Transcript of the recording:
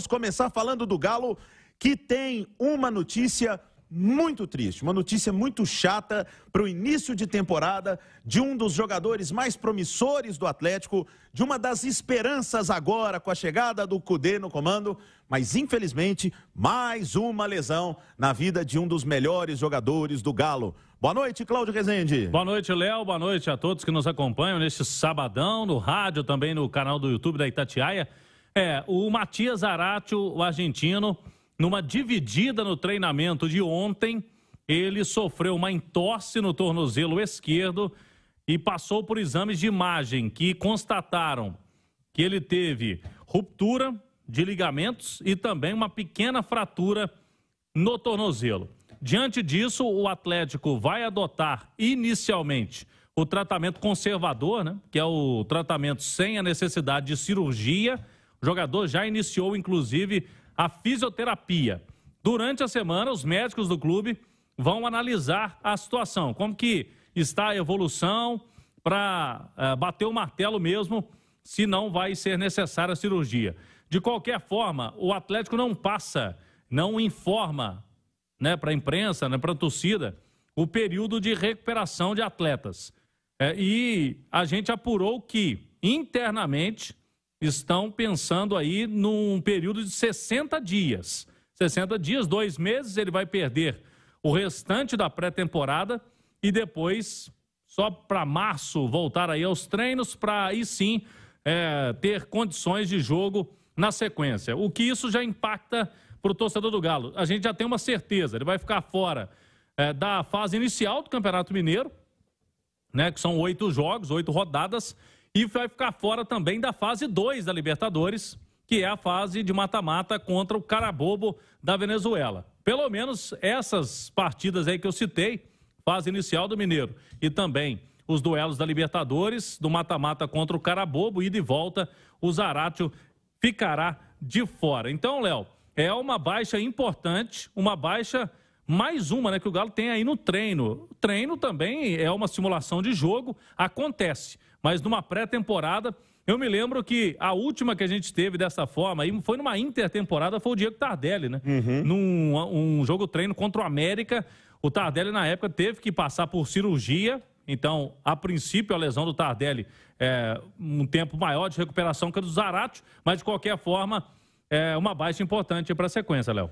vamos começar falando do Galo, que tem uma notícia muito triste, uma notícia muito chata para o início de temporada de um dos jogadores mais promissores do Atlético, de uma das esperanças agora com a chegada do Cudê no comando, mas infelizmente mais uma lesão na vida de um dos melhores jogadores do Galo. Boa noite, Cláudio Rezende. Boa noite, Léo. Boa noite a todos que nos acompanham neste sabadão, no rádio, também no canal do YouTube da Itatiaia. É, o Matias Aratio, o argentino, numa dividida no treinamento de ontem, ele sofreu uma entorse no tornozelo esquerdo e passou por exames de imagem que constataram que ele teve ruptura de ligamentos e também uma pequena fratura no tornozelo. Diante disso, o Atlético vai adotar inicialmente o tratamento conservador, né, que é o tratamento sem a necessidade de cirurgia o jogador já iniciou, inclusive, a fisioterapia. Durante a semana, os médicos do clube vão analisar a situação, como que está a evolução para uh, eh, bater o martelo mesmo, se não vai ser necessária a cirurgia. De qualquer forma, o Atlético não passa, não informa, né, para a imprensa, né, para a torcida, o período de recuperação de atletas. É, e a gente apurou que internamente estão pensando aí num período de 60 dias. 60 dias, dois meses, ele vai perder o restante da pré-temporada e depois, só para março, voltar aí aos treinos para aí sim é, ter condições de jogo na sequência. O que isso já impacta para o torcedor do Galo? A gente já tem uma certeza, ele vai ficar fora é, da fase inicial do Campeonato Mineiro, né, que são oito jogos, oito rodadas, e vai ficar fora também da fase 2 da Libertadores, que é a fase de mata-mata contra o Carabobo da Venezuela. Pelo menos essas partidas aí que eu citei, fase inicial do Mineiro e também os duelos da Libertadores, do mata-mata contra o Carabobo e de volta o Zaratio ficará de fora. Então, Léo, é uma baixa importante, uma baixa mais uma né, que o Galo tem aí no treino. O treino também é uma simulação de jogo, acontece. Mas numa pré-temporada, eu me lembro que a última que a gente teve dessa forma, e foi numa intertemporada, foi o Diego Tardelli, né? Uhum. Num um jogo treino contra o América. O Tardelli, na época, teve que passar por cirurgia. Então, a princípio, a lesão do Tardelli é um tempo maior de recuperação que a do Zaratio, mas de qualquer forma, é uma baixa importante para a sequência, Léo.